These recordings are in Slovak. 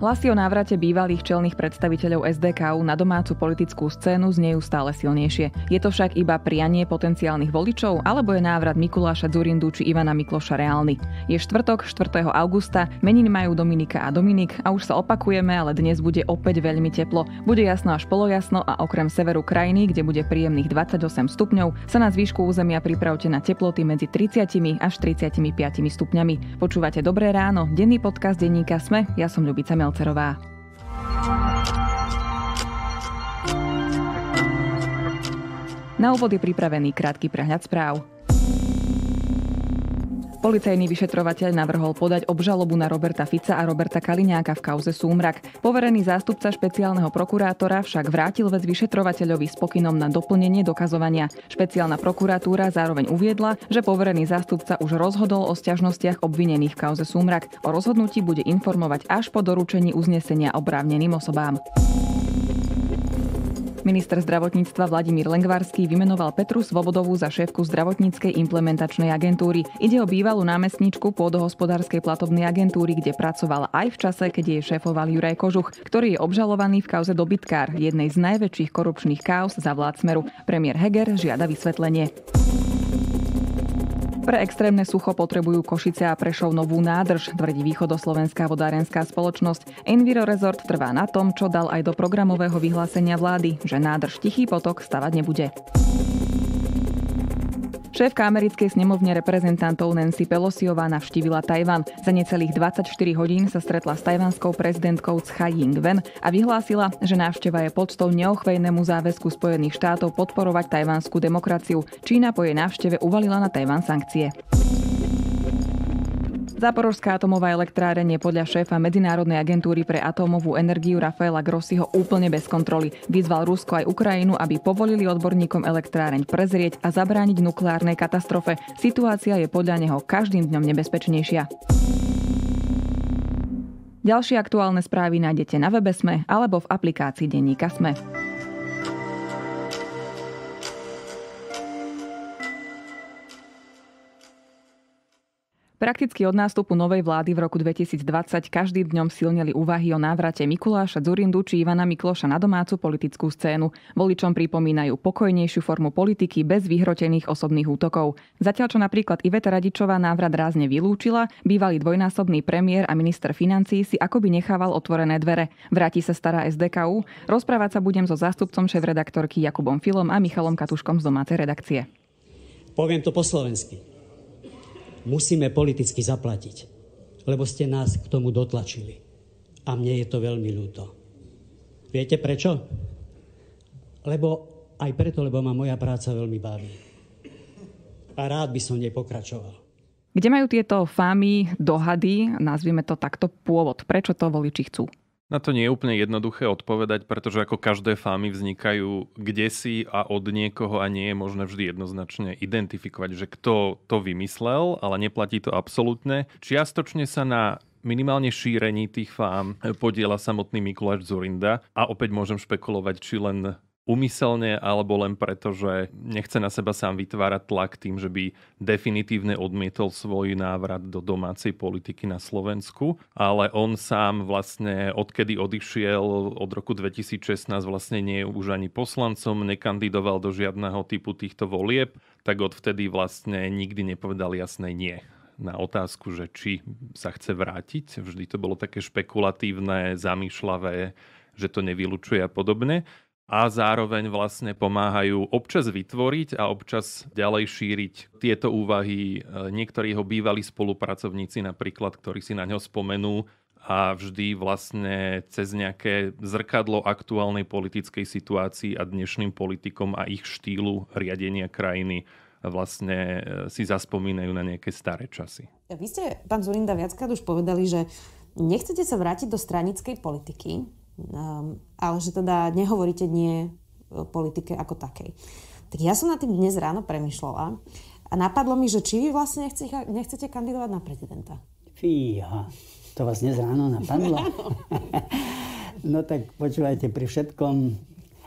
Hlasy o návrate bývalých čelných predstaviteľov SDKU na domácu politickú scénu znejú stále silnejšie. Je to však iba prianie potenciálnych voličov, alebo je návrat Mikuláša Zurindu či Ivana Mikloša reálny. Je štvrtok, 4. augusta, meniny majú Dominika a Dominik a už sa opakujeme, ale dnes bude opäť veľmi teplo. Bude jasno až polojasno a okrem severu krajiny, kde bude príjemných 28 stupňov, sa na zvýšku územia pripravte na teploty medzi 30 až 35 stupňami. Počúvate Dobré ráno, denný podcast denníka Sme, ja som Ľubica Mel Melcerová. Na úvod je pripravený krátky prehľad správ. Policajný vyšetrovateľ navrhol podať obžalobu na Roberta Fica a Roberta Kaliňáka v kauze Súmrak. Poverený zástupca špeciálneho prokurátora však vrátil vec vyšetrovateľovi s pokynom na doplnenie dokazovania. Špeciálna prokuratúra zároveň uviedla, že poverený zástupca už rozhodol o sťažnostiach obvinených v kauze Súmrak. O rozhodnutí bude informovať až po doručení uznesenia oprávneným osobám. Minister zdravotníctva Vladimír Lengvarský vymenoval Petru Svobodovú za šéfku zdravotníckej implementačnej agentúry. Ide o bývalú námestničku pôdohospodárskej platobnej agentúry, kde pracovala aj v čase, keď jej šéfoval Juraj Kožuch, ktorý je obžalovaný v kauze dobytkár, jednej z najväčších korupčných kauz za vlád Smeru. Premiér Heger žiada vysvetlenie. Pre extrémne sucho potrebujú Košice a Prešov novú nádrž, tvrdí východoslovenská vodárenská spoločnosť. Enviro Resort trvá na tom, čo dal aj do programového vyhlásenia vlády, že nádrž Tichý potok stavať nebude. Šéfka americkej snemovne reprezentantov Nancy Pelosiová navštívila Tajvan. Za necelých 24 hodín sa stretla s tajvanskou prezidentkou Tsai Ing-wen a vyhlásila, že návšteva je podstou neochvejnému záväzku Spojených štátov podporovať tajvanskú demokraciu. Čína po jej návšteve uvalila na Tajvan sankcie. Záporovská atomová elektráreň je podľa šéfa Medzinárodnej agentúry pre atómovú energiu Rafaela Grossiho úplne bez kontroly. Vyzval Rusko aj Ukrajinu, aby povolili odborníkom elektráreň prezrieť a zabrániť nukleárnej katastrofe. Situácia je podľa neho každým dňom nebezpečnejšia. Ďalšie aktuálne správy nájdete na webe Sme alebo v aplikácii Denníka Sme. Prakticky od nástupu novej vlády v roku 2020 každým dňom silneli úvahy o návrate Mikuláša Zurindu či Ivana Mikloša na domácu politickú scénu. Voličom pripomínajú pokojnejšiu formu politiky bez vyhrotených osobných útokov. Zatiaľ čo napríklad Iveta Radičová návrat rázne vylúčila, bývalý dvojnásobný premiér a minister financí si akoby nechával otvorené dvere. Vráti sa stará SDKU. Rozprávať sa budem so zástupcom šéf-redaktorky Jakubom Filom a Michalom Katuškom z domácej redakcie. Poviem to po slovensky musíme politicky zaplatiť, lebo ste nás k tomu dotlačili. A mne je to veľmi ľúto. Viete prečo? Lebo aj preto, lebo ma moja práca veľmi baví. A rád by som nej pokračoval. Kde majú tieto fámy, dohady, nazvime to takto, pôvod? Prečo to voliči chcú? Na to nie je úplne jednoduché odpovedať, pretože ako každé fámy vznikajú kde si a od niekoho a nie je možné vždy jednoznačne identifikovať, že kto to vymyslel, ale neplatí to absolútne. Čiastočne sa na minimálne šírení tých fám podiela samotný Mikuláš Zurinda a opäť môžem špekulovať, či len umyselne alebo len preto, že nechce na seba sám vytvárať tlak tým, že by definitívne odmietol svoj návrat do domácej politiky na Slovensku, ale on sám vlastne odkedy odišiel od roku 2016 vlastne nie je už ani poslancom, nekandidoval do žiadneho typu týchto volieb, tak odvtedy vlastne nikdy nepovedal jasné nie na otázku, že či sa chce vrátiť. Vždy to bolo také špekulatívne, zamýšľavé, že to nevylučuje a podobne a zároveň vlastne pomáhajú občas vytvoriť a občas ďalej šíriť tieto úvahy e, niektorí jeho bývalí spolupracovníci napríklad, ktorí si na ňo spomenú a vždy vlastne cez nejaké zrkadlo aktuálnej politickej situácii a dnešným politikom a ich štýlu riadenia krajiny vlastne e, si zaspomínajú na nejaké staré časy. Vy ste, pán Zurinda, viackrát už povedali, že nechcete sa vrátiť do stranickej politiky, Um, ale že teda nehovoríte nie politike ako takej. Tak ja som nad tým dnes ráno premyšľala a napadlo mi, že či vy vlastne nechce, nechcete kandidovať na prezidenta. Fíha, to vás dnes ráno napadlo? no tak počúvajte, pri všetkom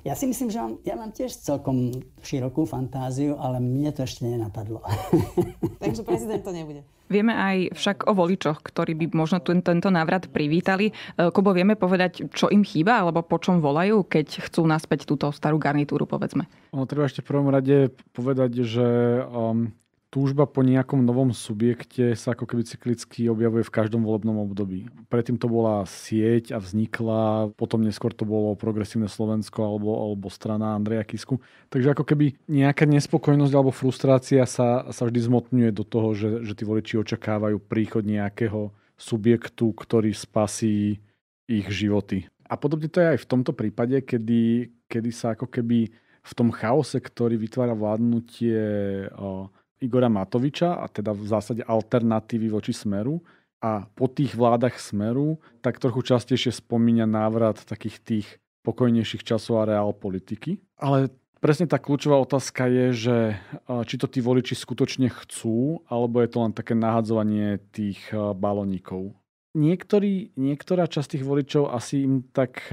ja si myslím, že mám, ja mám tiež celkom širokú fantáziu, ale mne to ešte nenapadlo. Takže prezident to nebude. Vieme aj však o voličoch, ktorí by možno ten, tento návrat privítali. E, Kobo vieme povedať, čo im chýba, alebo po čom volajú, keď chcú naspäť túto starú garnitúru, povedzme? Ono treba ešte v prvom rade povedať, že um, túžba po nejakom novom subjekte sa ako keby cyklicky objavuje v každom volebnom období. Predtým to bola sieť a vznikla, potom neskôr to bolo Progresívne Slovensko alebo, alebo strana Andreja Kisku. Takže ako keby nejaká nespokojnosť alebo frustrácia sa, sa vždy zmotňuje do toho, že, že tí voliči očakávajú príchod nejakého subjektu, ktorý spasí ich životy. A podobne to je aj v tomto prípade, kedy, kedy sa ako keby v tom chaose, ktorý vytvára vládnutie o, Igora Matoviča a teda v zásade alternatívy voči Smeru a po tých vládach Smeru tak trochu častejšie spomína návrat takých tých pokojnejších časov a reál politiky. Ale presne tá kľúčová otázka je, že či to tí voliči skutočne chcú, alebo je to len také nahadzovanie tých balónikov. Niektorí, niektorá časť tých voličov asi im tak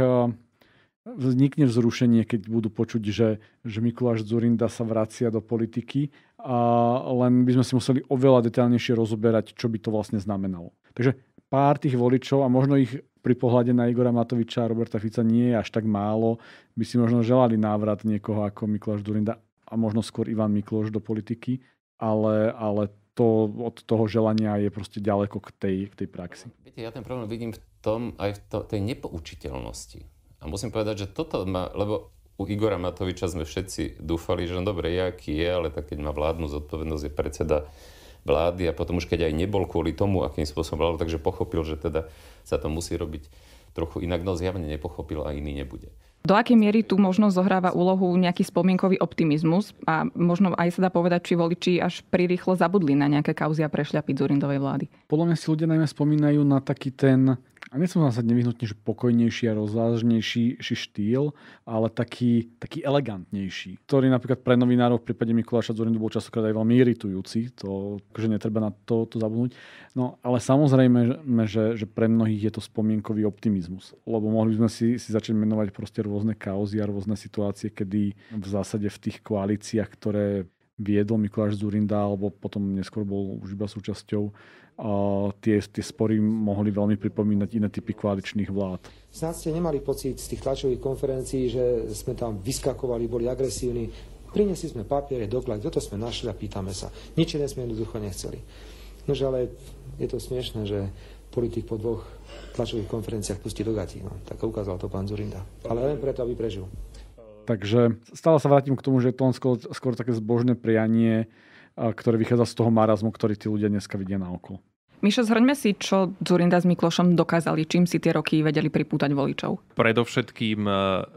vznikne vzrušenie, keď budú počuť, že, že Mikuláš Zurinda sa vracia do politiky a len by sme si museli oveľa detaľnejšie rozoberať, čo by to vlastne znamenalo. Takže pár tých voličov a možno ich pri pohľade na Igora Matoviča a Roberta Fica nie je až tak málo, by si možno želali návrat niekoho ako Mikuláš Durinda a možno skôr Ivan Mikloš do politiky, ale, ale to od toho želania je proste ďaleko k tej, k tej praxi. Viete, ja ten problém vidím v tom aj v to, tej nepoučiteľnosti. A musím povedať, že toto ma, lebo u Igora Matoviča sme všetci dúfali, že on dobre, je aký je, ale tak keď má vládnu zodpovednosť, je predseda vlády a potom už keď aj nebol kvôli tomu, akým spôsobom vládol, takže pochopil, že teda sa to musí robiť trochu inak, no zjavne nepochopil a iný nebude. Do akej miery tu možno zohráva úlohu nejaký spomienkový optimizmus a možno aj sa dá povedať, či voliči až prirýchlo zabudli na nejaké kauzy a prešľapy Zurindovej vlády? Podľa mňa si ľudia najmä spomínajú na taký ten a nie som zase nevyhnutne že pokojnejší a rozvážnejší štýl, ale taký, taký elegantnejší, ktorý napríklad pre novinárov v prípade Mikuláša Zorindu bol častokrát aj veľmi iritujúci, to že akože netreba na to, to zabudnúť. No ale samozrejme, že, že pre mnohých je to spomienkový optimizmus, lebo mohli sme si, si začať menovať proste rôzne kauzy a rôzne situácie, kedy v zásade v tých koalíciách, ktoré viedol Mikuláš Zurinda, alebo potom neskôr bol už iba súčasťou tie, tie spory mohli veľmi pripomínať iné typy koaličných vlád. Snad ste nemali pocit z tých tlačových konferencií, že sme tam vyskakovali, boli agresívni. Prinesli sme papiere, doklad, toto sme našli a pýtame sa. Nič iné sme jednoducho nechceli. Nože ale je to smiešne, že politik po dvoch tlačových konferenciách pustí do gatí. No. Tak ukázal to pán Zurinda. Ale len preto, aby prežil. Takže stále sa vrátim k tomu, že je to skôr, skôr také zbožné prianie, ktoré vychádza z toho marazmu, ktorý tí ľudia dneska vidia na okolo. Mišo, zhrňme si, čo Zurinda s Miklošom dokázali, čím si tie roky vedeli pripútať voličov. Predovšetkým e,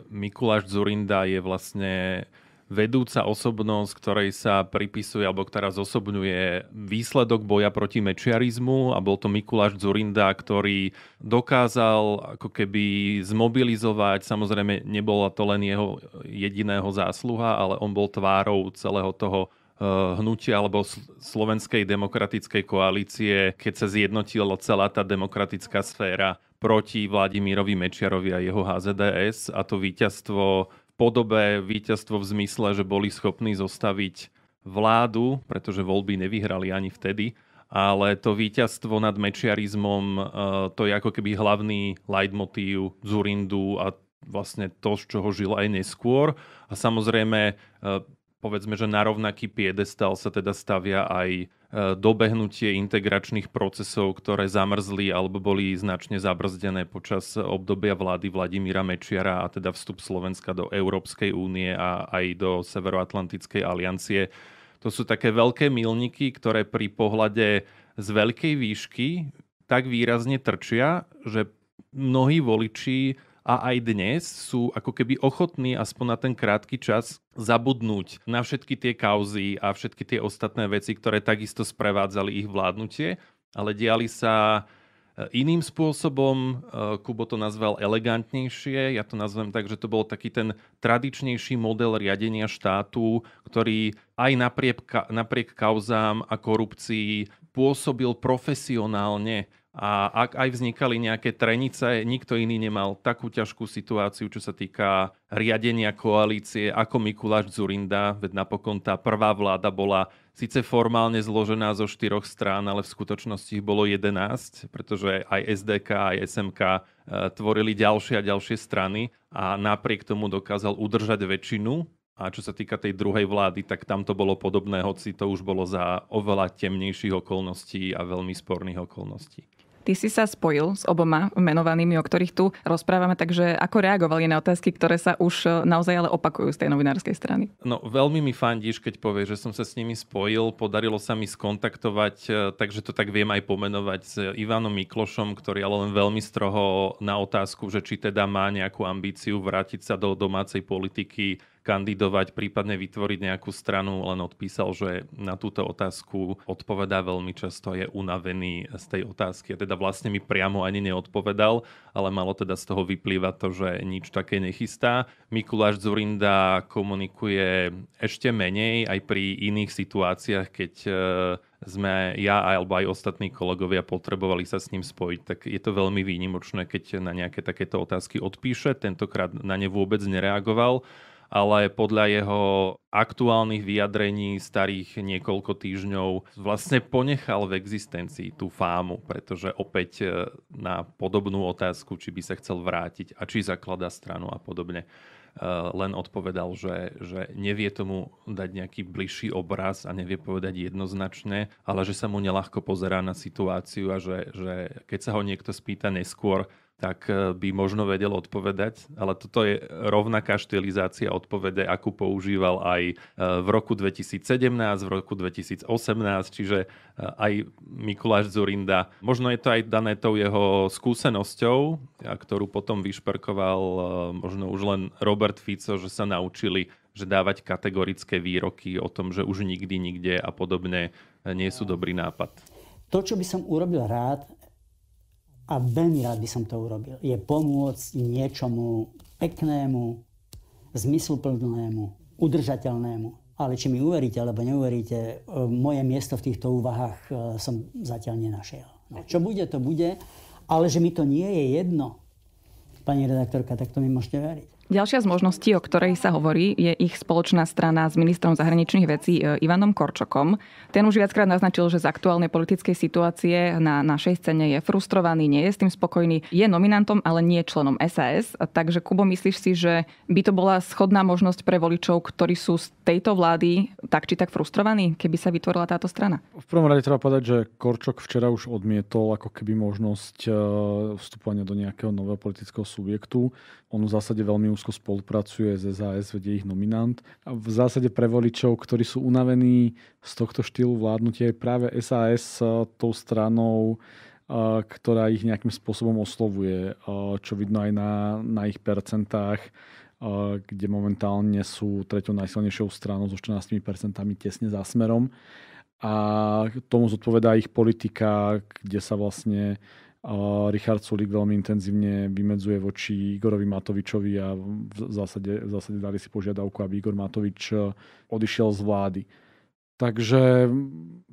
Mikuláš Zurinda je vlastne vedúca osobnosť, ktorej sa pripisuje alebo ktorá zosobňuje výsledok boja proti mečiarizmu a bol to Mikuláš Zurinda, ktorý dokázal ako keby zmobilizovať, samozrejme nebola to len jeho jediného zásluha, ale on bol tvárou celého toho Eh, hnutia alebo slovenskej demokratickej koalície, keď sa zjednotila celá tá demokratická sféra proti Vladimirovi Mečiarovi a jeho HZDS a to víťazstvo v podobe, víťazstvo v zmysle, že boli schopní zostaviť vládu, pretože voľby nevyhrali ani vtedy, ale to víťazstvo nad mečiarizmom, eh, to je ako keby hlavný leitmotív Zurindu a vlastne to, z čoho žil aj neskôr. A samozrejme eh, povedzme, že na rovnaký piedestal sa teda stavia aj e, dobehnutie integračných procesov, ktoré zamrzli alebo boli značne zabrzdené počas obdobia vlády Vladimíra Mečiara a teda vstup Slovenska do Európskej únie a aj do Severoatlantickej aliancie. To sú také veľké milníky, ktoré pri pohľade z veľkej výšky tak výrazne trčia, že mnohí voliči a aj dnes sú ako keby ochotní aspoň na ten krátky čas zabudnúť na všetky tie kauzy a všetky tie ostatné veci, ktoré takisto sprevádzali ich vládnutie, ale diali sa e, iným spôsobom. E, Kubo to nazval elegantnejšie, ja to nazvem tak, že to bol taký ten tradičnejší model riadenia štátu, ktorý aj napriek, napriek kauzám a korupcii pôsobil profesionálne a ak aj vznikali nejaké trenice, nikto iný nemal takú ťažkú situáciu, čo sa týka riadenia koalície ako Mikuláš Zurinda, veď napokon tá prvá vláda bola síce formálne zložená zo štyroch strán, ale v skutočnosti ich bolo 11, pretože aj SDK, aj SMK e, tvorili ďalšie a ďalšie strany a napriek tomu dokázal udržať väčšinu a čo sa týka tej druhej vlády, tak tam to bolo podobné, hoci to už bolo za oveľa temnejších okolností a veľmi sporných okolností. Ty si sa spojil s oboma menovanými, o ktorých tu rozprávame, takže ako reagovali na otázky, ktoré sa už e, naozaj ale opakujú z tej novinárskej strany? No veľmi mi fandíš, keď povieš, že som sa s nimi spojil, podarilo sa mi skontaktovať, e, takže to tak viem aj pomenovať s Ivanom Miklošom, ktorý ale len veľmi stroho na otázku, že či teda má nejakú ambíciu vrátiť sa do domácej politiky, kandidovať, prípadne vytvoriť nejakú stranu, len odpísal, že na túto otázku odpovedá veľmi často, je unavený z tej otázky. A teda vlastne mi priamo ani neodpovedal, ale malo teda z toho vyplýva to, že nič také nechystá. Mikuláš Zurinda komunikuje ešte menej aj pri iných situáciách, keď e, sme ja alebo aj ostatní kolegovia potrebovali sa s ním spojiť, tak je to veľmi výnimočné, keď na nejaké takéto otázky odpíše. Tentokrát na ne vôbec nereagoval ale podľa jeho aktuálnych vyjadrení starých niekoľko týždňov vlastne ponechal v existencii tú fámu, pretože opäť e, na podobnú otázku, či by sa chcel vrátiť a či zaklada stranu a podobne, e, len odpovedal, že, že nevie tomu dať nejaký bližší obraz a nevie povedať jednoznačne, ale že sa mu nelahko pozerá na situáciu a že, že keď sa ho niekto spýta neskôr, tak eh, by možno vedel odpovedať, ale toto je rovnaká štilizácia odpovede, akú používal aj eh, v roku 2017, v roku 2018, čiže eh, aj Mikuláš Zurinda. Možno je to aj dané tou jeho skúsenosťou, ktorú potom vyšperkoval možno už len Robert Fico, že sa naučili že dávať kategorické výroky o tom, že už nikdy, nikde a podobne nie sú dobrý nápad. To, čo by som urobil rád, a veľmi rád by som to urobil, je pomôcť niečomu peknému, zmysluplnému, udržateľnému. Ale či mi uveríte alebo neuveríte, e, moje miesto v týchto úvahách e, som zatiaľ nenašiel. No, čo bude, to bude, ale že mi to nie je jedno, pani redaktorka, tak to mi môžete veriť. Ďalšia z možností, o ktorej sa hovorí, je ich spoločná strana s ministrom zahraničných vecí e, Ivanom Korčokom. Ten už viackrát naznačil, že z aktuálnej politickej situácie na našej scéne je frustrovaný, nie je s tým spokojný, je nominantom, ale nie členom SAS. Takže Kubo, myslíš si, že by to bola schodná možnosť pre voličov, ktorí sú z tejto vlády tak či tak frustrovaní, keby sa vytvorila táto strana? V prvom rade treba povedať, že Korčok včera už odmietol ako keby možnosť e, vstupovania do nejakého nového politického subjektu. On v zásade veľmi úzko spolupracuje s SAS, vedie ich nominant. A v zásade pre voličov, ktorí sú unavení z tohto štýlu vládnutia, je práve SAS eh, tou stranou, eh, ktorá ich nejakým spôsobom oslovuje, eh, čo vidno aj na, na ich percentách kde momentálne sú treťou najsilnejšou stranou so 14% tesne za smerom. A tomu zodpovedá ich politika, kde sa vlastne a Richard Sulik veľmi intenzívne vymedzuje voči Igorovi Matovičovi a v zásade, v zásade dali si požiadavku, aby Igor Matovič e, odišiel z vlády. Takže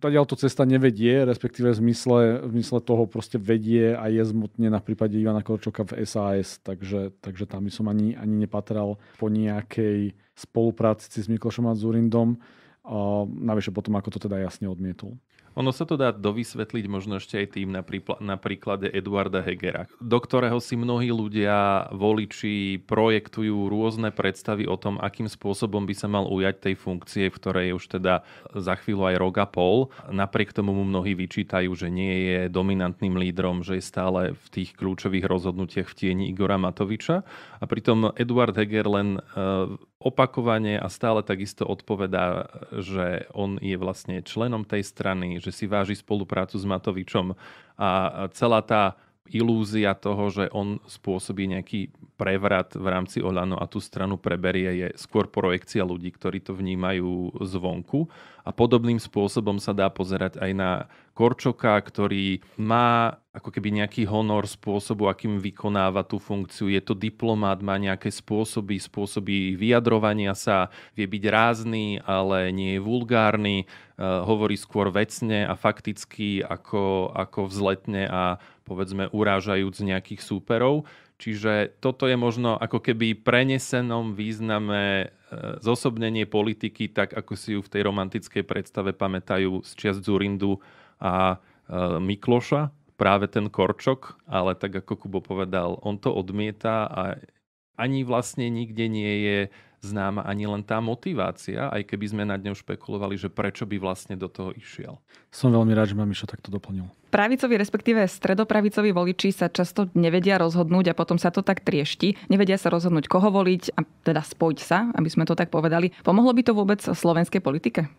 tá to cesta nevedie, respektíve v zmysle, v zmysle toho proste vedie a je zmotne na prípade Ivana Korčoka v SAS, takže, takže tam by som ani, ani nepatral po nejakej spolupráci s Miklošom a Zurindom. uh, navyše potom, ako to teda jasne odmietol. Ono sa to dá dovysvetliť možno ešte aj tým na, prípla- na príklade Eduarda Hegera, do ktorého si mnohí ľudia, voliči, projektujú rôzne predstavy o tom, akým spôsobom by sa mal ujať tej funkcie, v ktorej je už teda za chvíľu aj rok a pol. Napriek tomu mu mnohí vyčítajú, že nie je dominantným lídrom, že je stále v tých kľúčových rozhodnutiach v tieni Igora Matoviča. A pritom Eduard Heger len e, opakovane a stále takisto odpovedá, že on je vlastne členom tej strany, že si váži spoluprácu s Matovičom a celá tá ilúzia toho, že on spôsobí nejaký prevrat v rámci Olano a tú stranu preberie, je skôr projekcia ľudí, ktorí to vnímajú zvonku. A podobným spôsobom sa dá pozerať aj na Korčoka, ktorý má ako keby nejaký honor spôsobu, akým vykonáva tú funkciu. Je to diplomát, má nejaké spôsoby, spôsoby vyjadrovania sa, vie byť rázny, ale nie je vulgárny, eh, hovorí skôr vecne a fakticky ako, ako vzletne a povedzme urážajúc nejakých súperov. Čiže toto je možno ako keby prenesenom význame e, zosobnenie politiky, tak ako si ju v tej romantickej predstave pamätajú z čiast Zurindu a e, Mikloša, práve ten Korčok, ale tak ako Kubo povedal, on to odmieta a ani vlastne nikde nie je známa ani len tá motivácia, aj keby sme nad ňou špekulovali, že prečo by vlastne do toho išiel. Som veľmi rád, že ma Miša takto doplnil. Pravicovi, respektíve stredopravicovi voliči sa často nevedia rozhodnúť a potom sa to tak triešti. Nevedia sa rozhodnúť, koho voliť a teda spojiť sa, aby sme to tak povedali. Pomohlo by to vôbec slovenskej politike?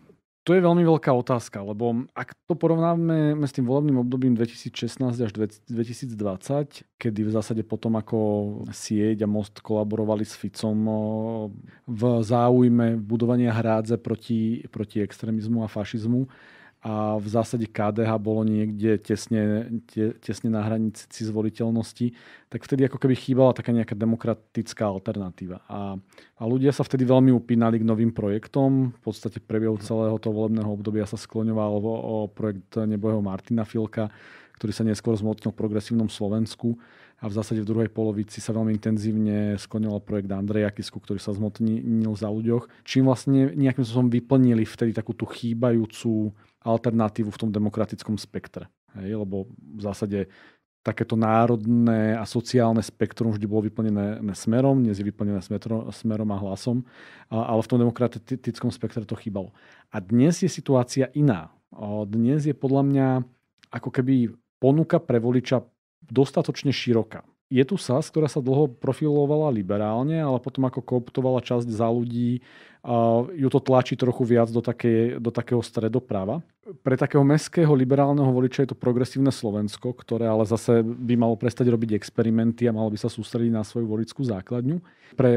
To je veľmi veľká otázka, lebo ak to porovnáme s tým volebným obdobím 2016 až 2020, kedy v zásade potom ako sieť a most kolaborovali s Ficom v záujme budovania hrádze proti, proti extrémizmu a fašizmu, a v zásade KDH bolo niekde tesne, te, tesne na hranici zvoliteľnosti, tak vtedy ako keby chýbala taká nejaká demokratická alternatíva. A, a ľudia sa vtedy veľmi upínali k novým projektom. V podstate prebiehu celého toho volebného obdobia sa skloňoval o, o projekt nebojeho Martina Filka, ktorý sa neskôr zmocnil v progresívnom Slovensku a v zásade v druhej polovici sa veľmi intenzívne skonil projekt Andreja Kisku, ktorý sa zmotnil za ľuďoch, čím vlastne nejakým spôsobom vyplnili vtedy takú tú chýbajúcu alternatívu v tom demokratickom spektre. Hej, lebo v zásade takéto národné a sociálne spektrum vždy bolo vyplnené smerom, dnes je vyplnené smerom a hlasom, ale v tom demokratickom spektre to chýbalo. A dnes je situácia iná. Dnes je podľa mňa ako keby ponuka pre voliča dostatočne široká. Je tu SAS, ktorá sa dlho profilovala liberálne, ale potom ako kooptovala časť za ľudí, ju to tlačí trochu viac do, také, do takého stredoprava. Pre takého mestského liberálneho voliča je to progresívne Slovensko, ktoré ale zase by malo prestať robiť experimenty a malo by sa sústrediť na svoju voličskú základňu. Pre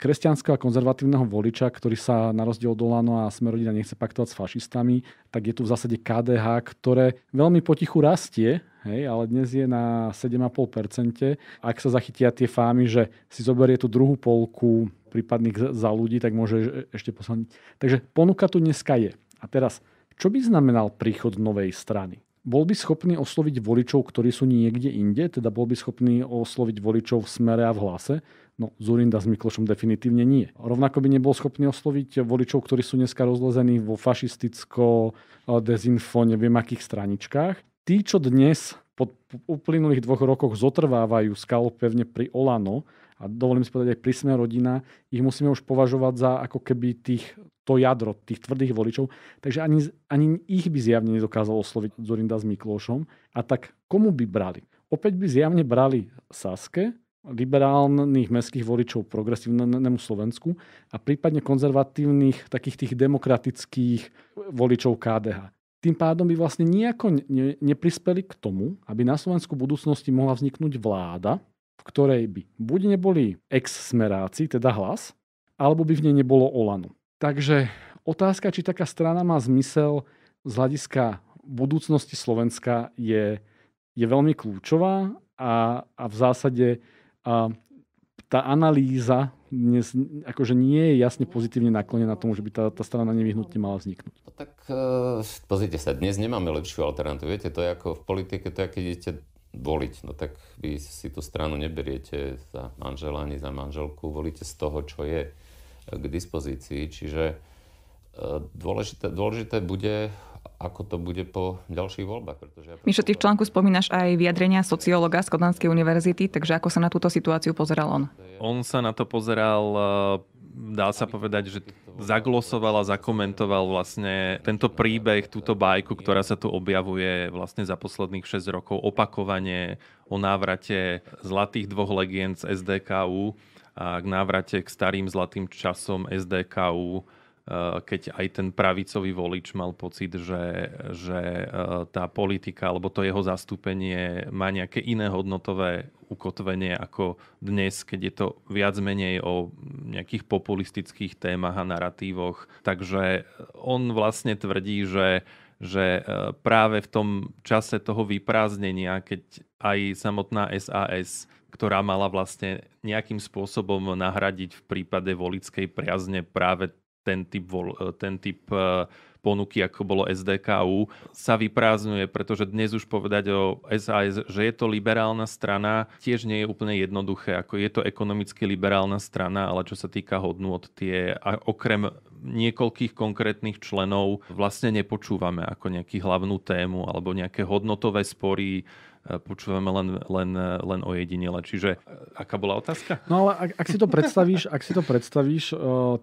kresťanského a konzervatívneho voliča, ktorý sa na rozdiel od Olano a Smerodina nechce paktovať s fašistami, tak je tu v zásade KDH, ktoré veľmi potichu rastie, hej, ale dnes je na 7,5%. Ak sa zachytia tie fámy, že si zoberie tú druhú polku prípadných za ľudí, tak môže e-, ešte posilniť. Takže ponuka tu dneska je. A teraz, čo by znamenal príchod novej strany? Bol by schopný osloviť voličov, ktorí sú niekde inde? Teda bol by schopný osloviť voličov v smere a v hlase? No, Zurinda s Miklošom definitívne nie. Rovnako by nebol schopný osloviť voličov, ktorí sú dneska rozlezení vo fašisticko, dezinfo, neviem akých straničkách. Tí, čo dnes po uplynulých dvoch rokoch zotrvávajú skalu pevne pri Olano a dovolím si povedať aj pri Sme rodina, ich musíme už považovať za ako keby tých, to jadro, tých tvrdých voličov. Takže ani, ani ich by zjavne nedokázal osloviť Zorinda s Miklošom. A tak komu by brali? Opäť by zjavne brali Saske, liberálnych mestských voličov progresívnemu Slovensku a prípadne konzervatívnych takých tých demokratických voličov KDH tým pádom by vlastne nejako ne, neprispeli k tomu, aby na Slovensku v budúcnosti mohla vzniknúť vláda, v ktorej by buď neboli ex-smeráci, teda hlas, alebo by v nej nebolo Olanu. Takže otázka, či taká strana má zmysel z hľadiska budúcnosti Slovenska je, je veľmi kľúčová a, a v zásade a tá analýza dnes akože nie je jasne pozitívne naklonená tomu, že by tá, tá strana nevyhnutne mala vzniknúť. No tak uh, pozrite sa, dnes nemáme lepšiu alternatívu. Viete, to je ako v politike, to je, keď idete voliť, no tak vy si tú stranu neberiete za manžela ani za manželku, volíte z toho, čo je k dispozícii. Čiže e, dôležité, dôležité bude ako to bude po ďalších voľbách. Pretože ja Mišo, ty v článku spomínaš aj vyjadrenia sociológa z Kodanskej univerzity, takže ako sa na túto situáciu pozeral on? On sa na to pozeral, e, dá sa povedať, že zaglosoval a zakomentoval vlastne tento príbeh, túto bajku, ktorá sa tu objavuje vlastne za posledných 6 rokov opakovane o návrate zlatých dvoch legend z SDKU a k návrate k starým zlatým časom SDKU Eh, keď aj ten pravicový volič mal pocit, že, že eh, tá politika alebo to jeho zastúpenie má nejaké iné hodnotové ukotvenie ako dnes, keď je to viac menej o nejakých populistických témach a narratívoch. Takže on vlastne tvrdí, že že eh, práve v tom čase toho vyprázdnenia, keď aj samotná SAS, ktorá mala vlastne nejakým spôsobom nahradiť v prípade volickej priazne práve ten typ, vol, e, ten typ e, ponuky, ako bolo SDKU, sa vyprázdňuje, pretože dnes už povedať o SAS, že je to liberálna strana, tiež nie je úplne jednoduché, ako je to ekonomicky liberálna strana, ale čo sa týka hodnôt, tie a okrem niekoľkých konkrétnych členov vlastne nepočúvame ako nejakú hlavnú tému alebo nejaké hodnotové spory E, počúvame len, len, len jedinele. Čiže e, aká bola otázka? No ale ak, ak si to predstavíš, ak si to predstavíš, e,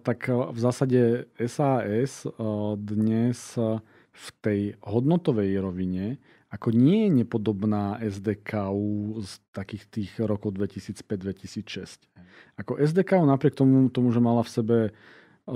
tak v zásade SAS dnes v tej hodnotovej rovine ako nie je nepodobná SDKU z takých tých rokov 2005-2006. Ako SDKU napriek tomu, tomu, že mala v sebe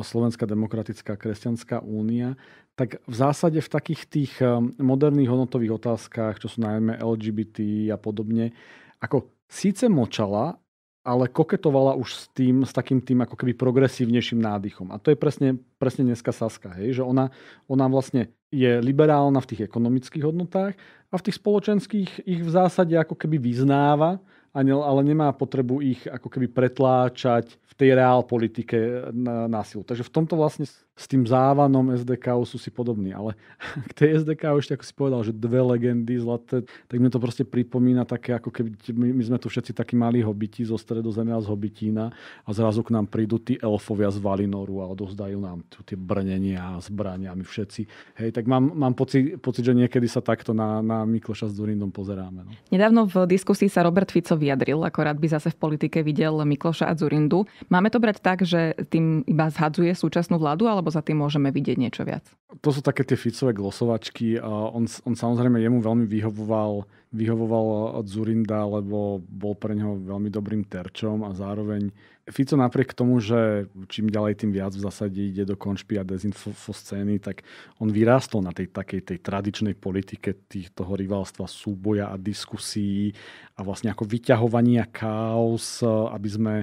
Slovenská demokratická kresťanská únia, tak v zásade v takých tých eh, moderných hodnotových otázkach, čo sú najmä LGBT a podobne, ako síce močala, ale koketovala už s tým, s takým tým ako keby progresívnejším nádychom. A to je presne, presne dneska Saska, hej? že ona, ona vlastne je liberálna v tých ekonomických hodnotách a v tých spoločenských ich v zásade ako keby vyznáva, ale nemá potrebu ich ako keby pretláčať v tej reál politike na, na silu. Takže v tomto vlastne s tým závanom SDK sú si podobní, ale k tej SDK ešte ako si povedal, že dve legendy zlaté, tak mi to proste pripomína také, ako keby my, my sme tu všetci takí malí hobiti zo stredozemia z hobitína a zrazu k nám prídu tí elfovia z Valinoru a odozdajú nám tu tie brnenia a zbrania, my všetci. Hej, tak mám, mám pocit, pocit, že niekedy sa takto na, na Mikloša s Durindom pozeráme. No. Nedávno v diskusii sa Robert Fico vyjadril, ako by zase v politike videl Mikloša a Zurindu. Máme to brať tak, že tým iba zhadzuje súčasnú vládu, ale alebo za tým môžeme vidieť niečo viac? To sú také tie Ficové glosovačky. On, on samozrejme, jemu veľmi vyhovoval vyhovoval od Zurinda, lebo bol pre neho veľmi dobrým terčom a zároveň Fico napriek tomu, že čím ďalej tým viac v zásade ide do konšpi a dezinfo scény, tak on vyrástol na tej takej tej tradičnej politike toho rivalstva, súboja a diskusí a vlastne ako vyťahovania chaos, aby sme,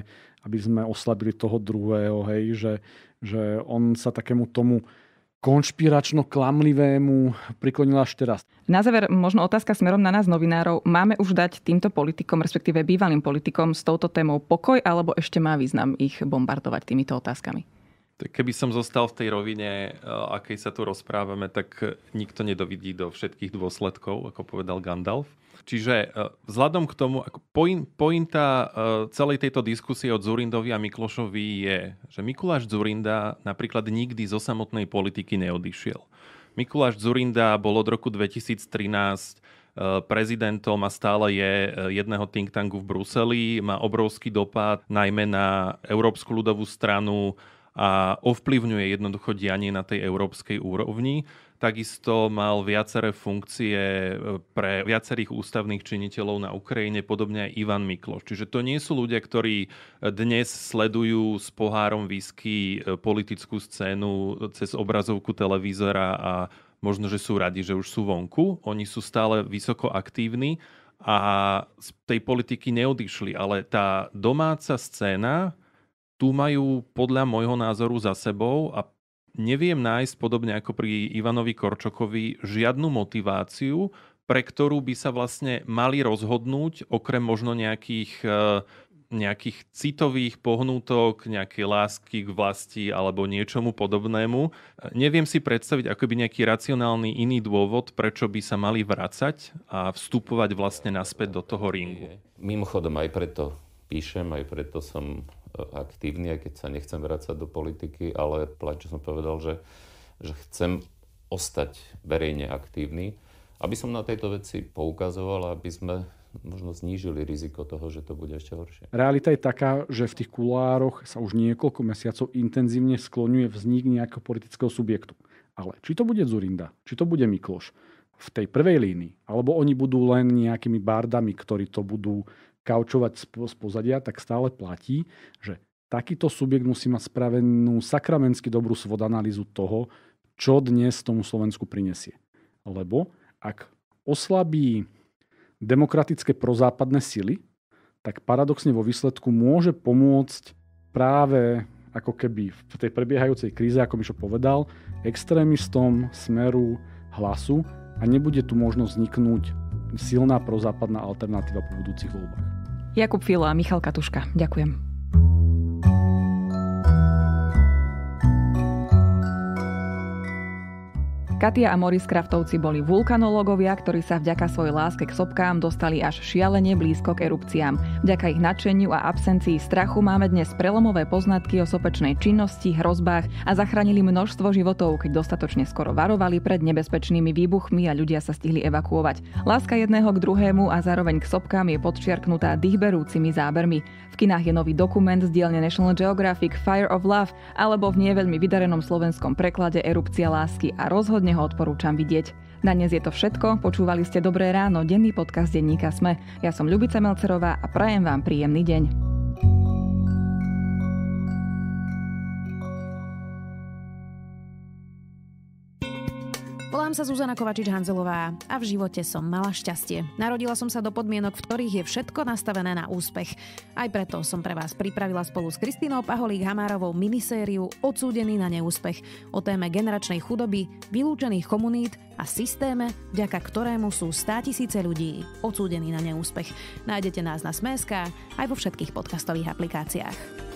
aby sme oslabili toho druhého, hej, že, že on sa takému tomu konšpiračno-klamlivému priklonila až teraz. Na záver možno otázka smerom na nás novinárov. Máme už dať týmto politikom, respektíve bývalým politikom s touto témou pokoj, alebo ešte má význam ich bombardovať týmito otázkami? Keby som zostal v tej rovine, e, akej sa tu rozprávame, tak nikto nedovidí do všetkých dôsledkov, ako povedal Gandalf. Čiže e, vzhľadom k tomu, ako pointa e, celej tejto diskusie od Zurindovi a Miklošovi je, že Mikuláš Zurinda napríklad nikdy zo samotnej politiky neodišiel. Mikuláš Zurinda bol od roku 2013 prezidentom a stále je jedného think tanku v Bruseli. Má obrovský dopad najmä na Európsku ľudovú stranu, a ovplyvňuje jednoducho dianie na tej európskej úrovni. Takisto mal viaceré funkcie e, pre viacerých ústavných činiteľov na Ukrajine, podobne aj Ivan Mikloš. Čiže to nie sú ľudia, ktorí e, dnes sledujú s pohárom whisky e, politickú scénu cez obrazovku televízora a možno, že sú radi, že už sú vonku. Oni sú stále vysoko aktívni a z tej politiky neodišli, ale tá domáca scéna tu majú podľa môjho názoru za sebou a neviem nájsť, podobne ako pri Ivanovi Korčokovi, žiadnu motiváciu, pre ktorú by sa vlastne mali rozhodnúť, okrem možno nejakých e, nejakých citových pohnútok, nejaké lásky k vlasti alebo niečomu podobnému. Neviem si predstaviť ako by nejaký racionálny iný dôvod, prečo by sa mali vrácať a vstupovať vlastne naspäť do toho ringu. Mimochodom aj preto píšem, aj preto som aktívny, aj keď sa nechcem vrácať do politiky, ale čo som povedal, že, že chcem ostať verejne aktívny, aby som na tejto veci poukazoval, aby sme možno znížili riziko toho, že to bude ešte horšie. Realita je taká, že v tých kulároch sa už niekoľko mesiacov intenzívne skloňuje vznik nejakého politického subjektu. Ale či to bude Zurinda, či to bude Mikloš, v tej prvej línii, alebo oni budú len nejakými bardami, ktorí to budú kaučovať z pozadia, tak stále platí, že takýto subjekt musí mať spravenú sakramensky dobrú analýzu toho, čo dnes tomu Slovensku prinesie. Lebo ak oslabí demokratické prozápadné sily, tak paradoxne vo výsledku môže pomôcť práve ako keby v tej prebiehajúcej kríze, ako Mišo povedal, extrémistom, smeru, hlasu a nebude tu možnosť vzniknúť silná prozápadná alternatíva po budúcich voľbách. Jakub Filo a Michal Katuška. Ďakujem. Katia a Moris Kraftovci boli vulkanológovia, ktorí sa vďaka svojej láske k sopkám dostali až šialene blízko k erupciám. Vďaka ich nadšeniu a absencii strachu máme dnes prelomové poznatky o sopečnej činnosti, hrozbách a zachránili množstvo životov, keď dostatočne skoro varovali pred nebezpečnými výbuchmi a ľudia sa stihli evakuovať. Láska jedného k druhému a zároveň k sopkám je podčiarknutá dýchberúcimi zábermi. V kinách je nový dokument z dielne National Geographic Fire of Love alebo v nie veľmi vydarenom slovenskom preklade Erupcia lásky a rozhodne Rozhodne ho odporúčam vidieť. Na dnes je to všetko. Počúvali ste Dobré ráno, denný podcast denníka Sme. Ja som Ľubica Melcerová a prajem vám príjemný deň. Volám sa Zuzana Kovačič-Hanzelová a v živote som mala šťastie. Narodila som sa do podmienok, v ktorých je všetko nastavené na úspech. Aj preto som pre vás pripravila spolu s Kristínou Paholík-Hamárovou minisériu Odsúdený na neúspech o téme generačnej chudoby, vylúčených komunít a systéme, vďaka ktorému sú stá tisíce ľudí odsúdení na neúspech. Nájdete nás na Smeska aj vo všetkých podcastových aplikáciách.